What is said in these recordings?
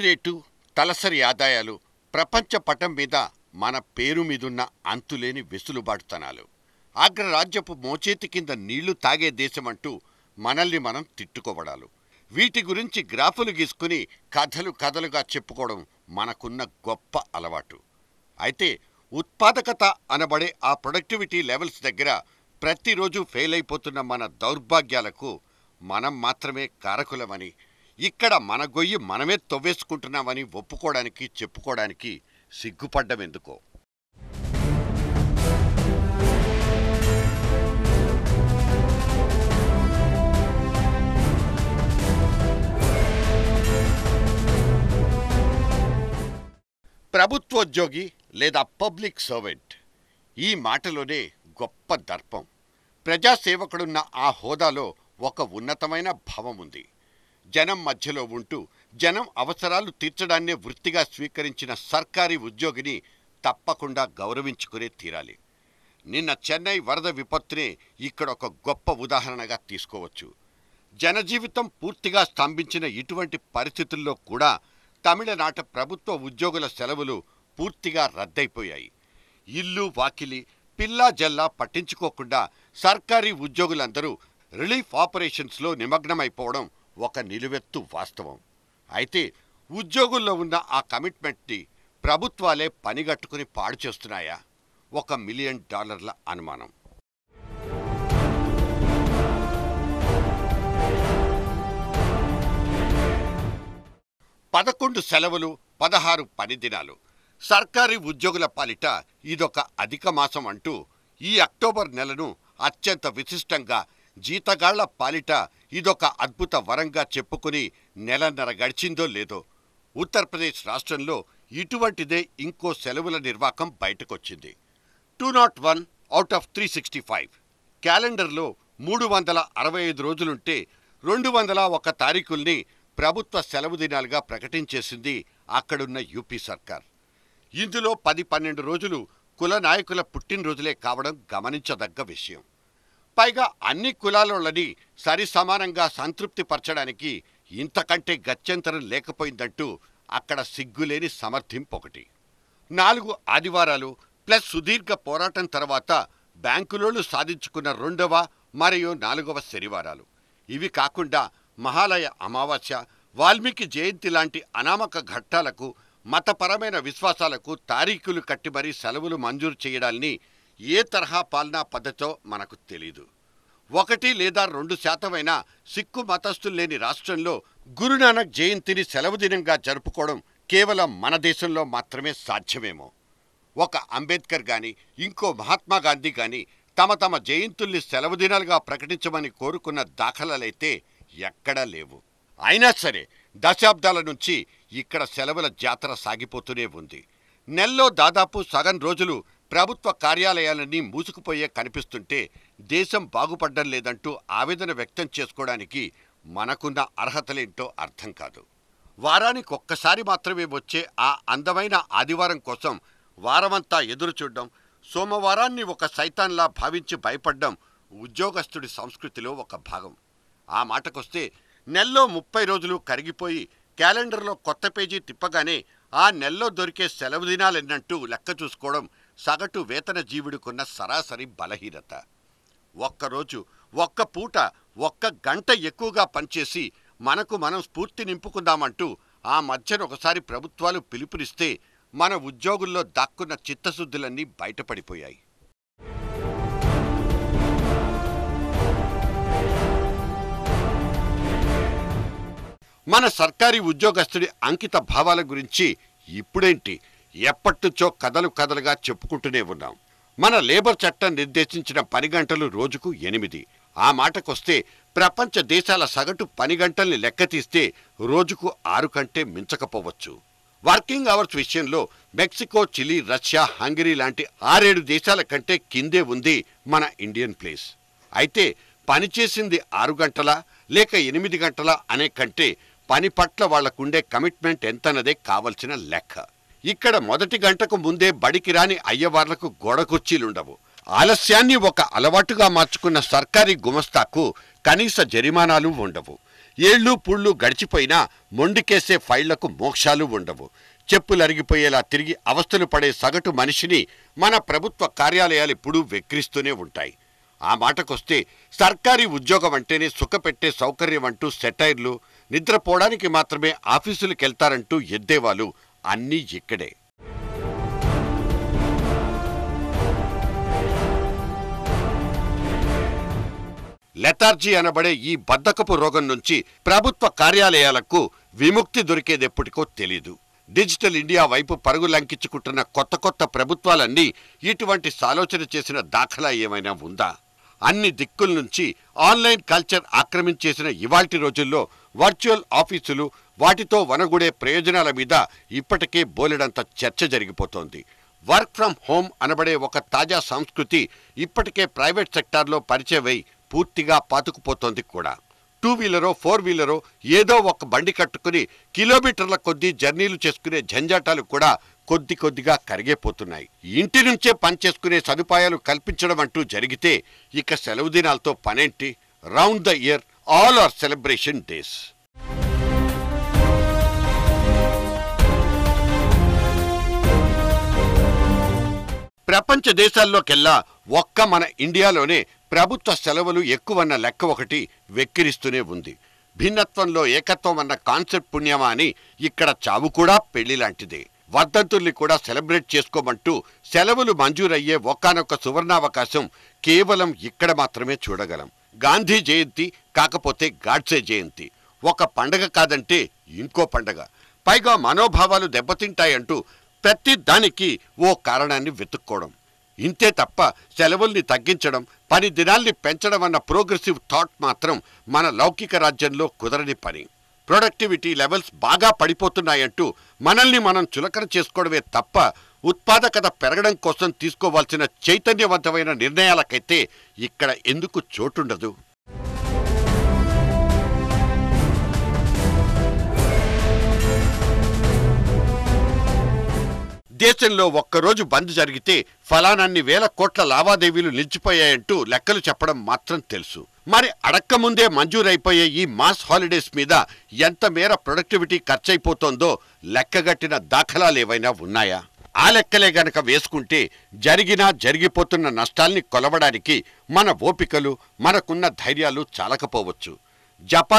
వృద్ధి రేటు తలసరి ఆదాయాలు ప్రపంచ పటం మీద మన పేరు మీదున్న అంతులేని వెసులుబాటుతనాలు అగ్రరాజ్యపు మోచేతి కింద నీళ్లు తాగే దేశమంటూ మనల్ని మనం తిట్టుకోవడాలు వీటి గురించి గ్రాఫులు గీసుకుని కథలు కథలుగా చెప్పుకోవడం మనకున్న గొప్ప అలవాటు అయితే ఉత్పాదకత అనబడే ఆ ప్రొడక్టివిటీ లెవెల్స్ దగ్గర ప్రతిరోజు ఫెయిల్ అయిపోతున్న మన దౌర్భాగ్యాలకు మనం మాత్రమే కారకులమని ఇక్కడ మన గొయ్యి మనమే తవ్వేసుకుంటున్నామని ఒప్పుకోవడానికి చెప్పుకోవడానికి సిగ్గుపడ్డం ఎందుకో ప్రభుత్వోద్యోగి లేదా పబ్లిక్ సర్వెంట్ ఈ మాటలోనే గొప్ప దర్పం ప్రజాసేవకుడున్న ఆ హోదాలో ఒక ఉన్నతమైన భావం ఉంది జనం మధ్యలో ఉంటూ జనం అవసరాలు తీర్చడాన్నే వృత్తిగా స్వీకరించిన సర్కారీ ఉద్యోగిని తప్పకుండా గౌరవించుకునే తీరాలి నిన్న చెన్నై వరద విపత్తునే ఇక్కడ ఒక గొప్ప ఉదాహరణగా తీసుకోవచ్చు జనజీవితం పూర్తిగా స్తంభించిన ఇటువంటి పరిస్థితుల్లో కూడా తమిళనాట ప్రభుత్వ ఉద్యోగుల సెలవులు పూర్తిగా రద్దయిపోయాయి ఇల్లు వాకిలి పిల్లా జల్లా పట్టించుకోకుండా సర్కారీ ఉద్యోగులందరూ రిలీఫ్ ఆపరేషన్స్లో నిమగ్నమైపోవడం ఒక నిలువెత్తు వాస్తవం అయితే ఉద్యోగుల్లో ఉన్న ఆ కమిట్మెంట్ని ప్రభుత్వాలే పనిగట్టుకుని పాడు చేస్తున్నాయా ఒక మిలియన్ డాలర్ల అనుమానం పదకొండు సెలవులు పదహారు పని దినాలు సర్కారీ ఉద్యోగుల పాలిట ఇదొక అధిక మాసం అంటూ ఈ అక్టోబర్ నెలను అత్యంత విశిష్టంగా జీతగాళ్ల పాలిట ఇదొక అద్భుత వరంగా చెప్పుకుని నెలన్నర గడిచిందో లేదో ఉత్తరప్రదేశ్ రాష్ట్రంలో ఇటువంటిదే ఇంకో సెలవుల నిర్వాకం బయటకొచ్చింది two not one out of three sixty five క్యాలెండర్లో మూడు వందల అరవై ఐదు రోజులుంటే రెండు వందల ఒక తారీఖుల్ని ప్రభుత్వ సెలవు దినాలుగా ప్రకటించేసింది అక్కడున్న యూపీ సర్కార్ ఇందులో పది పన్నెండు రోజులు కుల నాయకుల పుట్టినరోజులే కావడం గమనించదగ్గ విషయం పైగా అన్ని కులాలోళ్ళని సరి సమానంగా సంతృప్తి పరచడానికి ఇంతకంటే గత్యంతరం లేకపోయిందంటూ అక్కడ సిగ్గులేని సమర్థింపొకటి నాలుగు ఆదివారాలు ప్లస్ సుదీర్ఘ పోరాటం తర్వాత బ్యాంకులోళ్ళు సాధించుకున్న రెండవ మరియు నాలుగవ శనివారాలు ఇవి కాకుండా మహాలయ అమావాస్య వాల్మీకి జయంతి లాంటి అనామక ఘట్టాలకు మతపరమైన విశ్వాసాలకు తారీఖులు కట్టిబరి సెలవులు మంజూరు చేయడాన్ని ఏ తరహా పాలనా పద్ధతో మనకు తెలీదు ఒకటి లేదా రెండు శాతమైన సిక్కు మతస్థులు లేని రాష్ట్రంలో గురునానక్ జయంతిని సెలవు దినంగా జరుపుకోవడం కేవలం మన దేశంలో మాత్రమే సాధ్యమేమో ఒక అంబేద్కర్ గాని ఇంకో మహాత్మా గాంధీ గాని తమ తమ జయంతుల్ని సెలవు దినాలుగా ప్రకటించమని కోరుకున్న దాఖలాలైతే ఎక్కడా లేవు అయినా సరే దశాబ్దాల నుంచి ఇక్కడ సెలవుల జాతర సాగిపోతూనే ఉంది నెల్లో దాదాపు సగం రోజులు ప్రభుత్వ కార్యాలయాలన్నీ మూసుకుపోయే కనిపిస్తుంటే దేశం బాగుపడ్డం లేదంటూ ఆవేదన వ్యక్తం చేసుకోవడానికి మనకున్న అర్హతలేంటో అర్థం కాదు వారానికి ఒక్కసారి మాత్రమే వచ్చే ఆ అందమైన ఆదివారం కోసం వారమంతా ఎదురు చూడడం సోమవారాన్ని ఒక సైతాన్లా భావించి భయపడ్డం ఉద్యోగస్తుడి సంస్కృతిలో ఒక భాగం ఆ మాటకొస్తే నెల్లో ముప్పై రోజులు కరిగిపోయి క్యాలెండర్లో కొత్త పేజీ తిప్పగానే ఆ నెల్లో దొరికే సెలవు దినాలెన్నంటూ లెక్క చూసుకోవడం సగటు వేతన జీవుడికున్న సరాసరి బలహీనత ఒక్కరోజు ఒక్క పూట ఒక్క గంట ఎక్కువగా పనిచేసి మనకు మనం స్ఫూర్తి నింపుకుందామంటూ ఆ మధ్యన ఒకసారి ప్రభుత్వాలు పిలుపునిస్తే మన ఉద్యోగుల్లో దాక్కున్న చిత్తశుద్ధులన్నీ బయటపడిపోయాయి మన సర్కారీ ఉద్యోగస్తుడి అంకిత భావాల గురించి ఇప్పుడేంటి ఎప్పటినుంచో కథలు కథలుగా చెప్పుకుంటూనే ఉన్నాం మన లేబర్ చట్టం నిర్దేశించిన పని గంటలు రోజుకు ఎనిమిది ఆ మాటకొస్తే ప్రపంచ దేశాల సగటు పని గంటల్ని లెక్కతీస్తే రోజుకు ఆరు కంటే మించకపోవచ్చు వర్కింగ్ అవర్స్ విషయంలో మెక్సికో చిలీ రష్యా హంగరీ లాంటి ఆరేడు దేశాల కంటే కిందే ఉంది మన ఇండియన్ ప్లేస్ అయితే పనిచేసింది ఆరు గంటల లేక ఎనిమిది గంటల అనే కంటే పని పట్ల వాళ్లకుండే కమిట్మెంట్ ఎంతన్నదే కావలసిన లెక్క ఇక్కడ మొదటి గంటకు ముందే బడికి రాని అయ్యవార్లకు గోడ ఆలస్యాన్ని ఒక అలవాటుగా మార్చుకున్న సర్కారీ గుమస్తాకు కనీస జరిమానాలు ఉండవు ఏళ్ళు పుళ్ళు గడిచిపోయినా మొండికేసే ఫైళ్లకు మోక్షాలు ఉండవు చెప్పులరిగిపోయేలా తిరిగి అవస్థలు పడే సగటు మనిషిని మన ప్రభుత్వ కార్యాలయాలెప్పుడూ వెక్కిరిస్తూనే ఉంటాయి ఆ మాటకొస్తే సర్కారీ ఉద్యోగం అంటేనే సుఖపెట్టే సౌకర్యం అంటూ సెటైర్లు నిద్రపోవడానికి మాత్రమే ఆఫీసులకెళ్తారంటూ ఎద్దేవాళ్ళు అన్నీ ఇక్కడే లెథార్జీ అనబడే ఈ బద్దకపు రోగం నుంచి ప్రభుత్వ కార్యాలయాలకు విముక్తి దొరికేదెప్పటికో తెలీదు డిజిటల్ ఇండియా వైపు పరుగు లంకించుకుంటున్న కొత్త కొత్త ప్రభుత్వాలన్నీ ఇటువంటి సాలోచన చేసిన దాఖలా ఏమైనా ఉందా అన్ని దిక్కుల నుంచి ఆన్లైన్ కల్చర్ ఆక్రమించేసిన ఇవాల్టి రోజుల్లో వర్చువల్ ఆఫీసులు వాటితో వనగూడే ప్రయోజనాల మీద ఇప్పటికే బోలెడంత చర్చ జరిగిపోతోంది వర్క్ ఫ్రం హోమ్ అనబడే ఒక తాజా సంస్కృతి ఇప్పటికే ప్రైవేట్ సెక్టార్లో పరిచయమై పూర్తిగా పాతుకుపోతోంది కూడా టూ వీలరో ఫోర్ వీలరో ఏదో ఒక బండి కట్టుకుని కిలోమీటర్ల కొద్దీ జర్నీలు చేసుకునే జంజాటాలు కూడా కొద్ది కొద్దిగా కరిగేపోతున్నాయి ఇంటి నుంచే పనిచేసుకునే సదుపాయాలు కల్పించడం అంటూ జరిగితే ఇక సెలవు దినాలతో పనేంటి round the year all are celebration days ప్రపంచ దేశాల్లోకెల్లా ఒక్క మన ఇండియాలోనే ప్రభుత్వ సెలవులు ఎక్కువన్న లెక్క ఒకటి వెక్కిరిస్తూనే ఉంది భిన్నత్వంలో ఏకత్వం అన్న కాన్సెప్ట్ పుణ్యమా అని ఇక్కడ చావు కూడా పెళ్లి లాంటిదే వర్ధంతుల్ని కూడా సెలబ్రేట్ చేసుకోమంటూ సెలవులు మంజూరయ్యే ఒకానొక సువర్ణావకాశం కేవలం ఇక్కడ మాత్రమే చూడగలం గాంధీ జయంతి కాకపోతే గాడ్సే జయంతి ఒక పండగ కాదంటే ఇంకో పండగ పైగా మనోభావాలు దెబ్బతింటాయంటూ ప్రతి దానికి ఓ కారణాన్ని వెతుక్కోవడం ఇంతే తప్ప సెలవుల్ని తగ్గించడం పని దినాల్ని పెంచడం అన్న ప్రోగ్రెసివ్ థాట్ మాత్రం మన లౌకిక రాజ్యంలో కుదరని పని ప్రొడక్టివిటీ లెవెల్స్ బాగా పడిపోతున్నాయంటూ మనల్ని మనం చులకన చేసుకోవడమే తప్ప ఉత్పాదకత పెరగడం కోసం తీసుకోవాల్సిన చైతన్యవంతమైన నిర్ణయాలకైతే ఇక్కడ ఎందుకు చోటుండదు దేశంలో ఒక్కరోజు బంద్ జరిగితే ఫలానాన్ని వేల కోట్ల లావాదేవీలు నిలిచిపోయాయంటూ లెక్కలు చెప్పడం మాత్రం తెలుసు మరి అడక్కముందే మంజూరైపోయే ఈ మాస్ హాలిడేస్ మీద ఎంత మేర ప్రొడక్టివిటీ ఖర్చయిపోతోందో లెక్కగట్టిన దాఖలాలేవైనా ఉన్నాయా ఆ లెక్కలే గనక వేసుకుంటే జరిగినా జరిగిపోతున్న నష్టాల్ని కొలవడానికి మన ఓపికలు మనకున్న ధైర్యాలు చాలకపోవచ్చు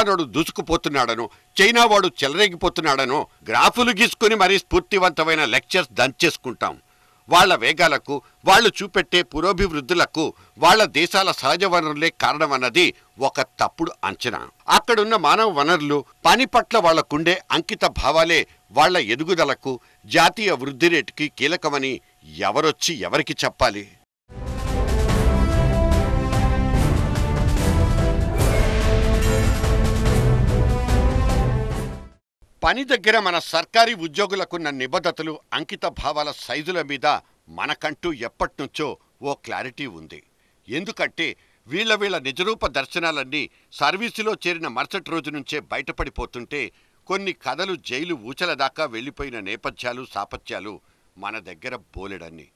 వాడు దూసుకుపోతున్నాడనో చైనా వాడు చెలరేగిపోతున్నాడనో గ్రాఫులు గీసుకుని మరీ స్ఫూర్తివంతమైన లెక్చర్స్ దంచేసుకుంటాం వాళ్ల వేగాలకు వాళ్ళు చూపెట్టే పురోభివృద్ధులకు వాళ్ల దేశాల సహజ వనరులే కారణమన్నది ఒక తప్పుడు అంచనా అక్కడున్న మానవ వనరులు పని పట్ల వాళ్లకుండే అంకిత భావాలే వాళ్ల ఎదుగుదలకు జాతీయ వృద్ధి రేటుకి కీలకమని ఎవరొచ్చి ఎవరికి చెప్పాలి పని దగ్గర మన సర్కారీ ఉద్యోగులకున్న నిబద్ధతలు అంకిత భావాల సైజుల మీద మనకంటూ ఎప్పటినుంచో ఓ క్లారిటీ ఉంది ఎందుకంటే వీళ్ల వీళ్ల నిజరూప దర్శనాలన్నీ సర్వీసులో చేరిన మరుసటి రోజు నుంచే బయటపడిపోతుంటే కొన్ని కథలు జైలు ఊచల దాకా వెళ్ళిపోయిన నేపథ్యాలు సాపథ్యాలు మన దగ్గర బోలెడన్ని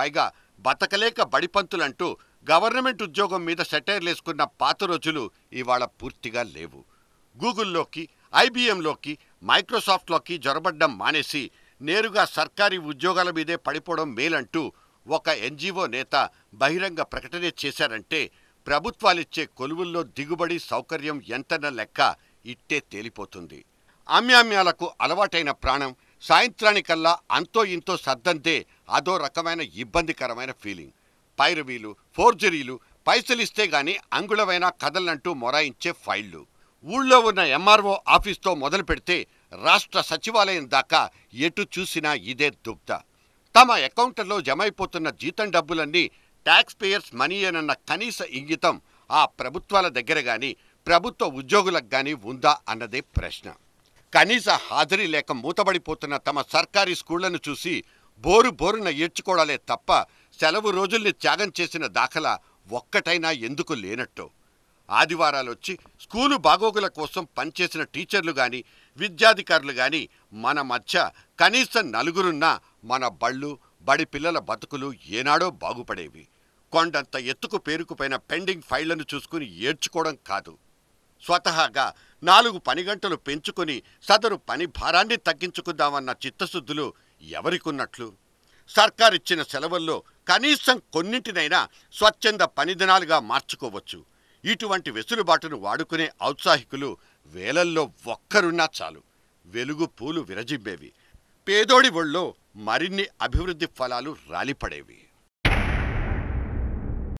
పైగా బతకలేక బడిపంతులంటూ గవర్నమెంట్ ఉద్యోగం మీద సెటైర్లేసుకున్న పాత రోజులు ఇవాళ పూర్తిగా లేవు గూగుల్లోకి ఐబీఎంలోకి మైక్రోసాఫ్ట్లోకి జొరబడ్డం మానేసి నేరుగా సర్కారీ ఉద్యోగాల మీదే పడిపోవడం మేలంటూ ఒక ఎన్జీఓ నేత బహిరంగ ప్రకటన చేశారంటే ప్రభుత్వాలిచ్చే కొలువుల్లో దిగుబడి సౌకర్యం ఎంతన్న లెక్క ఇట్టే తేలిపోతుంది అమ్యామ్యాలకు అలవాటైన ప్రాణం సాయంత్రానికల్లా అంతో ఇంతో సర్దంతే అదో రకమైన ఇబ్బందికరమైన ఫీలింగ్ పైరవీలు ఫోర్జరీలు పైసలిస్తే గాని అంగుళమైన కథలంటూ మొరాయించే ఫైళ్లు ఊళ్ళో ఉన్న ఎంఆర్ఓ ఆఫీస్తో మొదలు పెడితే రాష్ట్ర సచివాలయం దాకా ఎటు చూసినా ఇదే దుబ్ద తమ అకౌంట్లలో జమైపోతున్న జీతం డబ్బులన్నీ ట్యాక్స్ పేయర్స్ మనీ అనన్న కనీస ఇంగితం ఆ ప్రభుత్వాల దగ్గర కానీ ప్రభుత్వ ఉద్యోగులకు కానీ ఉందా అన్నదే ప్రశ్న కనీస హాజరీ లేక మూతబడిపోతున్న తమ సర్కారీ స్కూళ్లను చూసి బోరు బోరున ఏడ్చుకోవడాలే తప్ప సెలవు రోజుల్ని త్యాగం చేసిన దాఖలా ఒక్కటైనా ఎందుకు లేనట్టు ఆదివారాలు వచ్చి స్కూలు బాగోగుల కోసం పనిచేసిన టీచర్లు కానీ విద్యాధికారులు కానీ మన మధ్య కనీసం నలుగురున్నా మన బళ్ళు బడి పిల్లల బతుకులు ఏనాడో బాగుపడేవి కొండంత ఎత్తుకు పేరుకుపోయిన పెండింగ్ ఫైళ్లను చూసుకుని ఏడ్చుకోవడం కాదు స్వతహాగా నాలుగు పని గంటలు పెంచుకుని సదరు పని భారాన్ని తగ్గించుకుందామన్న చిత్తశుద్ధులు ఎవరికున్నట్లు సర్కారిచ్చిన సెలవుల్లో కనీసం కొన్నింటినైనా స్వచ్ఛంద పనిదినాలుగా మార్చుకోవచ్చు ఇటువంటి వెసులుబాటును వాడుకునే ఔత్సాహికులు వేలల్లో ఒక్కరున్నా చాలు వెలుగు పూలు విరజింబేవి పేదోడి ఒళ్ళో మరిన్ని అభివృద్ధి ఫలాలు రాలిపడేవి